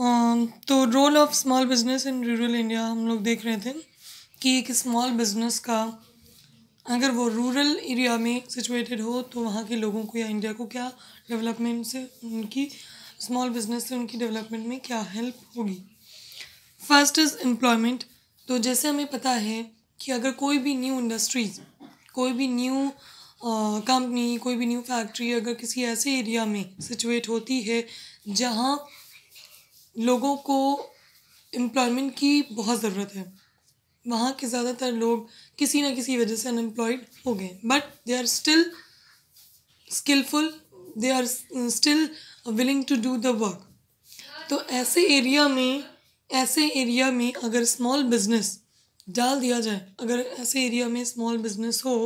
तो role of small business in rural India हम लोग देख रहे थे कि एक स्मॉल बिज़नेस का अगर वो रूरल एरिया में सिचुएटेड हो तो वहाँ के लोगों को या इंडिया को क्या डेवलपमेंट से उनकी स्मॉल बिज़नेस से उनकी डेवलपमेंट में क्या हेल्प होगी फर्स्ट इज़ एम्प्लॉयमेंट तो जैसे हमें पता है कि अगर कोई भी न्यू इंडस्ट्रीज़ कोई भी न्यू कंपनी कोई भी न्यू फैक्ट्री अगर किसी ऐसे एरिया में सिचुएट होती है जहाँ लोगों को एम्प्लॉयमेंट की बहुत ज़रूरत है वहाँ के ज़्यादातर लोग किसी ना किसी वजह से अनएम्प्लॉयड हो गए but they are still skilful they are still willing to do the work तो ऐसे एरिया में ऐसे एरिया में अगर स्मॉल बिजनेस डाल दिया जाए अगर ऐसे एरिया में स्मॉल बिजनेस हो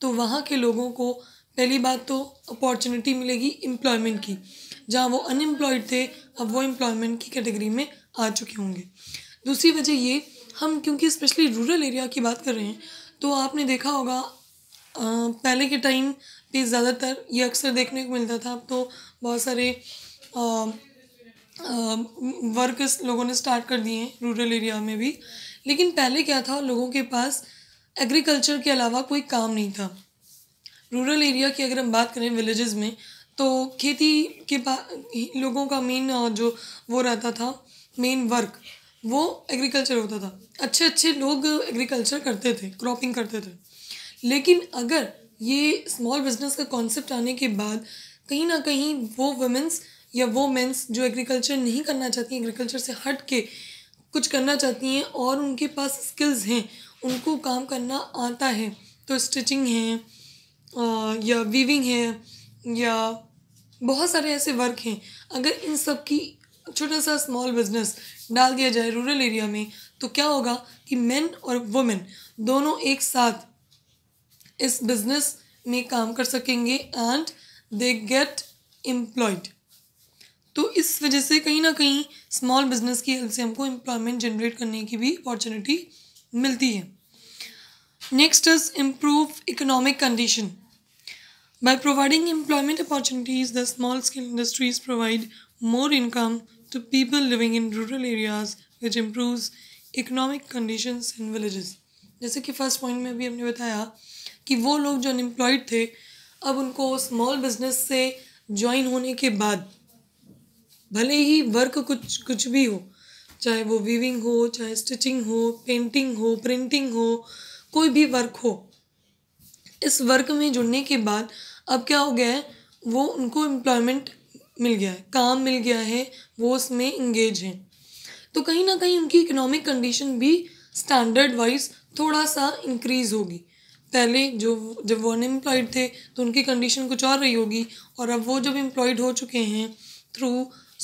तो वहाँ के लोगों को पहली बात तो अपॉर्चुनिटी मिलेगी एम्प्लॉयमेंट की जहाँ वो अनएम्प्लॉयड थे अब वो एम्प्लॉयमेंट की कैटेगरी में आ चुके होंगे दूसरी वजह ये हम क्योंकि स्पेशली रूरल एरिया की बात कर रहे हैं तो आपने देखा होगा पहले के टाइम पे ज़्यादातर ये अक्सर देखने को मिलता था अब तो बहुत सारे वर्कर्स लोगों ने स्टार्ट कर दिए हैं रूरल एरिया में भी लेकिन पहले क्या था लोगों के पास एग्रीकल्चर के अलावा कोई काम नहीं था रूरल एरिया की अगर हम बात करें विलेजेस में तो खेती के लोगों का मेन जो वो रहता था मेन वर्क वो एग्रीकल्चर होता था अच्छे अच्छे लोग एग्रीकल्चर करते थे क्रॉपिंग करते थे लेकिन अगर ये स्मॉल बिजनेस का कॉन्सेप्ट आने के बाद कहीं ना कहीं वो वुमेंस या वो मेंस जो एग्रीकल्चर नहीं करना चाहती एग्रीकल्चर से हट के कुछ करना चाहती हैं और उनके पास स्किल्स हैं उनको काम करना आता है तो स्टिचिंग है या वीविंग है या बहुत सारे ऐसे वर्क हैं अगर इन सब की छोटा सा स्मॉल बिजनेस डाल दिया जाए रूरल एरिया में तो क्या होगा कि मेन और वुमेन दोनों एक साथ इस बिजनेस में काम कर सकेंगे एंड दे गेट एम्प्लॉयड तो इस वजह से कहीं ना कहीं स्मॉल बिजनेस की हेल्प से हमको एम्प्लॉयमेंट जनरेट करने की भी अपॉर्चुनिटी मिलती है Next is improve economic condition. By providing employment opportunities, the small scale industries provide more income to people living in rural areas, which improves economic conditions in villages. जैसे कि first point में भी हमने बताया कि वो लोग जो अनएम्प्लॉयड थे अब उनको स्मॉल बिजनेस से ज्वाइन होने के बाद भले ही वर्क कुछ कुछ भी हो चाहे वो वीविंग हो चाहे स्टिचिंग हो पेंटिंग हो प्रिंटिंग हो कोई भी वर्क हो इस वर्क में जुड़ने के बाद अब क्या हो गया है वो उनको एम्प्लॉयमेंट मिल गया है काम मिल गया है वो उसमें इंगेज हैं तो कहीं ना कहीं उनकी इकोनॉमिक कंडीशन भी स्टैंडर्ड वाइज थोड़ा सा इंक्रीज़ होगी पहले जो जब वो अनएम्प्लॉयड थे तो उनकी कंडीशन कुछ और रही होगी और अब वो जब एम्प्लॉयड हो चुके हैं थ्रू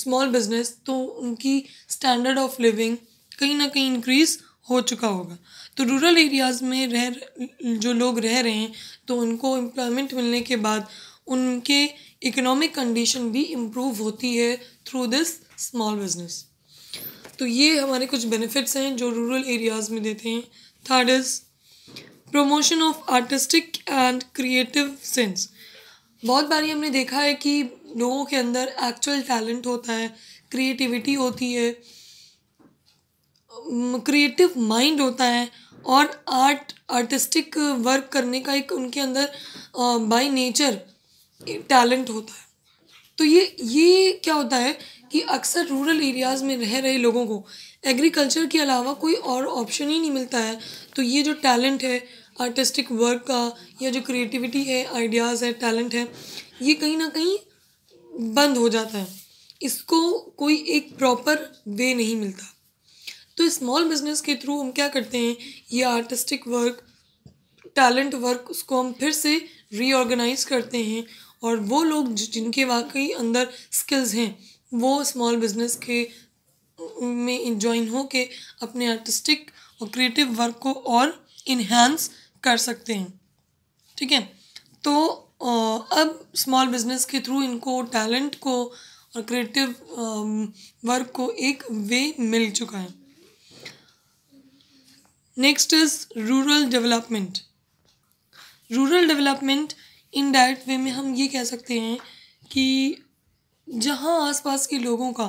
स्मॉल बिजनेस तो उनकी स्टैंडर्ड ऑफ लिविंग कहीं ना कहीं इंक्रीज़ हो चुका होगा तो रूरल एरियाज़ में रह जो लोग रह रहे हैं तो उनको एम्प्लॉयमेंट मिलने के बाद उनके इकोनॉमिक कंडीशन भी इम्प्रूव होती है थ्रू दिस स्मॉल बिजनेस तो ये हमारे कुछ बेनिफिट्स हैं जो रूरल एरियाज़ में देते हैं third is promotion of artistic and creative sense बहुत बारी हमने देखा है कि लोगों के अंदर एक्चुअल टैलेंट होता है क्रिएटिविटी होती है क्रिएटिव माइंड होता है और आर्ट आर्टिस्टिक वर्क करने का एक उनके अंदर बाय नेचर टैलेंट होता है तो ये ये क्या होता है कि अक्सर रूरल एरियाज़ में रह रहे लोगों को एग्रीकल्चर के अलावा कोई और ऑप्शन ही नहीं मिलता है तो ये जो टैलेंट है आर्टिस्टिक वर्क का या जो क्रिएटिविटी है आइडियाज़ है टैलेंट है ये कहीं ना कहीं बंद हो जाता है इसको कोई एक प्रॉपर वे नहीं मिलता तो स्मॉल बिजनेस के थ्रू हम क्या करते हैं ये आर्टिस्टिक वर्क टैलेंट वर्क उसको हम फिर से रीऑर्गेनाइज करते हैं और वो लोग जिनके वाकई अंदर स्किल्स हैं वो स्मॉल बिजनेस के में ज्वाइन हो के अपने आर्टिस्टिक और क्रिएटिव वर्क को और इन्हेंस कर सकते हैं ठीक है तो अब स्मॉल बिजनेस के थ्रू इनको टैलेंट को और क्रिएटिव वर्क को एक वे मिल चुका है next is rural development rural development in direct way में हम ये कह सकते हैं कि जहाँ आसपास के लोगों का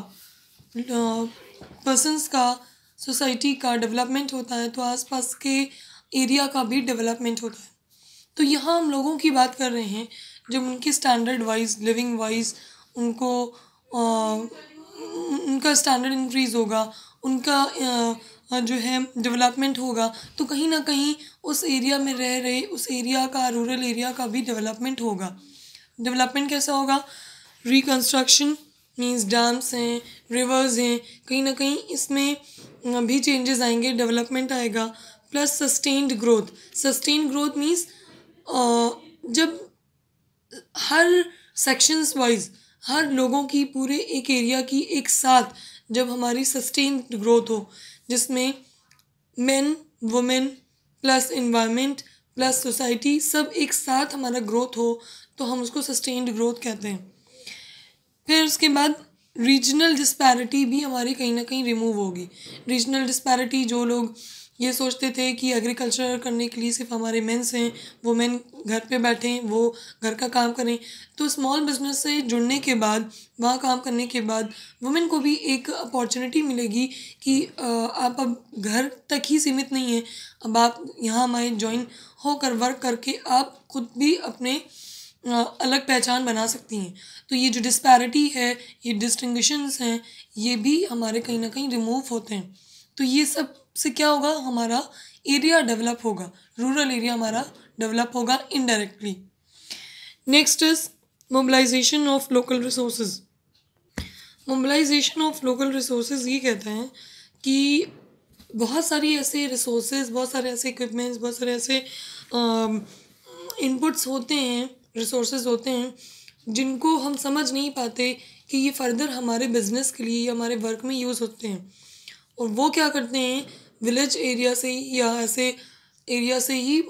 पर्सनस का सोसाइटी का डेवलपमेंट होता है तो आसपास के एरिया का भी डेवलपमेंट होता है तो यहाँ हम लोगों की बात कर रहे हैं जब उनकी स्टैंडर्ड वाइज लिविंग वाइज उनको आ, उनका स्टैंडर्ड इंक्रीज़ होगा उनका जो है डेवलपमेंट होगा तो कहीं ना कहीं उस एरिया में रह रहे उस एरिया का रूरल एरिया का भी डेवलपमेंट होगा डेवलपमेंट कैसा होगा रिकन्स्ट्रक्शन मीन्स डैम्स हैं रिवर्स हैं कहीं ना कहीं इसमें भी चेंजेस आएंगे डेवलपमेंट आएगा plus sustained growth sustain growth means जब हर सेक्शंस वाइज हर लोगों की पूरे एक एरिया की एक साथ जब हमारी सस्टेन ग्रोथ हो जिसमें men women plus environment plus society सब एक साथ हमारा ग्रोथ हो तो हम उसको सस्टेन्ड ग्रोथ कहते हैं फिर उसके बाद रीजनल डिस्पैरिटी भी हमारी कहीं ना कहीं रिमूव होगी रीजनल डिस्पैरिटी जो लोग ये सोचते थे कि एग्रीकल्चर करने के लिए सिर्फ हमारे मेंस हैं वो मेन घर पे बैठें वो घर का काम करें तो स्मॉल बिजनेस से जुड़ने के बाद वहाँ काम करने के बाद वुमेन को भी एक अपॉर्चुनिटी मिलेगी कि आप अब घर तक ही सीमित नहीं हैं अब आप यहाँ हमारे ज्वाइन होकर वर्क करके आप खुद भी अपने अलग पहचान बना सकती हैं तो ये जो डिस्पैरिटी है ये डिस्टिंगशंस हैं ये भी हमारे कहीं ना कहीं रिमूव होते हैं तो ये सब से क्या होगा हमारा एरिया डेवलप होगा रूरल एरिया हमारा डेवलप होगा indirectly next is mobilisation of local resources mobilisation of local resources ये कहते हैं कि बहुत सारी ऐसे रिसोर्सेज बहुत सारे ऐसे इक्विपमेंट्स बहुत सारे ऐसे इनपुट्स होते हैं रिसोर्सेज होते हैं जिनको हम समझ नहीं पाते कि ये फ़र्दर हमारे बिजनेस के लिए या हमारे वर्क में यूज़ होते हैं और वो क्या करते हैं विलेज एरिया से ही या ऐसे एरिया से ही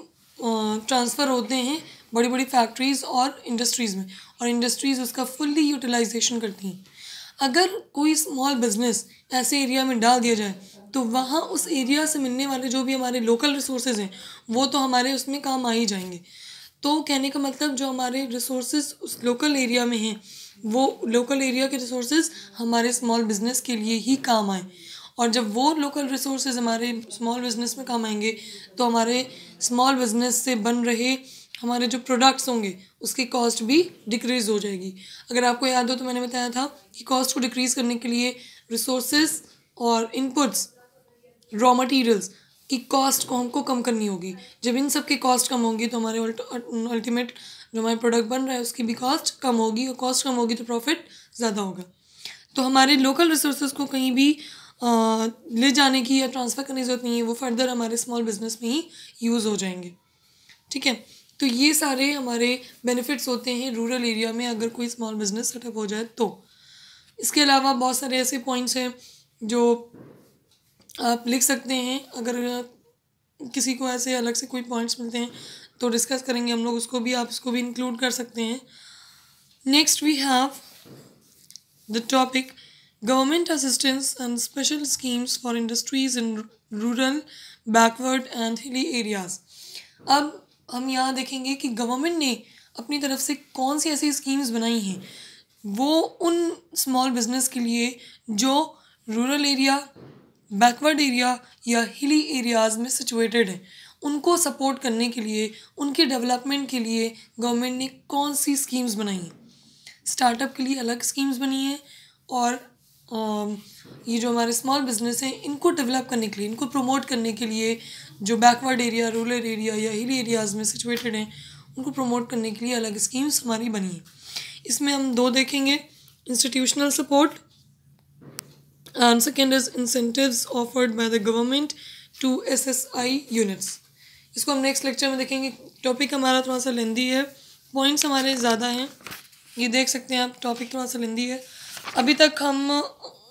ट्रांसफ़र होते हैं बड़ी बड़ी फैक्ट्रीज़ और इंडस्ट्रीज़ में और इंडस्ट्रीज़ उसका फुल्ली यूटिलाइजेशन करती हैं अगर कोई स्मॉल बिजनेस ऐसे एरिया में डाल दिया जाए तो वहाँ उस एरिया से मिलने वाले जो भी हमारे लोकल रिसोर्सेज हैं वो तो हमारे उसमें काम आ ही जाएंगे तो कहने का मतलब जो हमारे रिसोर्सेज उस लोकल एरिया में हैं वो लोकल एरिया के रिसोर्सेज हमारे स्मॉल बिजनेस के लिए ही काम आए और जब वो लोकल रिसोर्सेज हमारे स्मॉल बिज़नेस में काम आएंगे तो हमारे स्मॉल बिज़नेस से बन रहे हमारे जो प्रोडक्ट्स होंगे उसकी कॉस्ट भी डिक्रीज़ हो जाएगी अगर आपको याद हो तो मैंने बताया था कि कॉस्ट को डिक्रीज़ करने के लिए रिसोर्सेज और इनपुट्स रॉ मटेरियल्स की कॉस्ट को हमको कम करनी होगी जब इन सब की कॉस्ट कम होगी तो हमारे अल्टीमेट जो हमारे प्रोडक्ट बन रहा है उसकी भी कॉस्ट कम होगी और कॉस्ट कम होगी तो प्रॉफिट ज़्यादा होगा तो हमारे लोकल रिसोर्सेज को कहीं भी ले जाने की या ट्रांसफ़र करने की ज़रूरत नहीं है वो फर्दर हमारे स्मॉल बिज़नेस में ही यूज़ हो जाएंगे ठीक है तो ये सारे हमारे बेनिफिट्स होते हैं रूरल एरिया में अगर कोई स्मॉल बिज़नेस सेटअप हो जाए तो इसके अलावा बहुत सारे ऐसे पॉइंट्स हैं जो आप लिख सकते हैं अगर किसी को ऐसे अलग से कोई पॉइंट्स मिलते हैं तो डिस्कस करेंगे हम लोग उसको भी आप उसको भी इंक्लूड कर सकते हैं next we have the topic Government assistance and special schemes for industries in rural, backward and hilly areas. अब हम यहाँ देखेंगे कि गवर्नमेंट ने अपनी तरफ से कौन सी ऐसी स्कीम्स बनाई हैं वो उन स्मॉल बिजनेस के लिए जो रूरल एरिया बैकवर्ड एरिया या हिली एरियाज़ में सिचुएटेड हैं उनको सपोर्ट करने के लिए उनके डेवलपमेंट के लिए गवर्नमेंट ने कौन सी स्कीम्स बनाई हैं स्टार्टअप के लिए अलग स्कीम्स बनी हैं और Um, ये जो हमारे स्मॉल बिजनेस हैं इनको डेवलप करने के लिए इनको प्रमोट करने के लिए जो बैकवर्ड एरिया रूरल एरिया या हिल एरियाज़ में सिचुएटेड हैं उनको प्रमोट करने के लिए अलग स्कीम्स हमारी बनी हैं इसमें हम दो देखेंगे institutional support is incentive offered by the government to S S I units इसको हम नेक्स्ट लेक्चर में देखेंगे टॉपिक हमारा थोड़ा सा लेंदी है पॉइंट्स हमारे ज़्यादा हैं ये देख सकते हैं आप टॉपिक थोड़ा सा लेंदी है अभी तक हम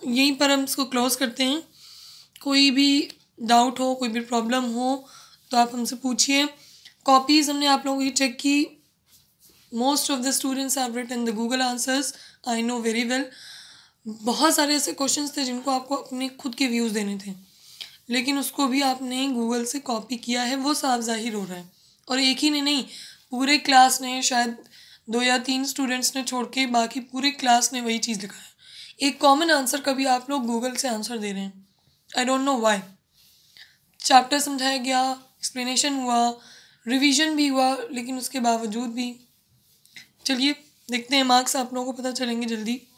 यहीं पर हम इसको क्लोज़ करते हैं कोई भी डाउट हो कोई भी प्रॉब्लम हो तो आप हमसे पूछिए कॉपीज़ हमने आप लोगों की चेक की most of the students have written the Google answers I know very well बहुत सारे ऐसे क्वेश्चंस थे जिनको आपको अपने खुद के व्यूज़ देने थे लेकिन उसको भी आपने गूगल से कॉपी किया है वो साफ जाहिर हो रहा है और एक ही ने नहीं पूरे क्लास ने शायद दो या तीन स्टूडेंट्स ने छोड़ के बाकी पूरी क्लास ने वही चीज़ लिखा है एक कॉमन आंसर कभी आप लोग गूगल से आंसर दे रहे हैं I don't know why chapter समझाया गया एक्सप्लेनेशन हुआ रिवीजन भी हुआ लेकिन उसके बावजूद भी चलिए देखते हैं मार्क्स आप लोगों को पता चलेंगे जल्दी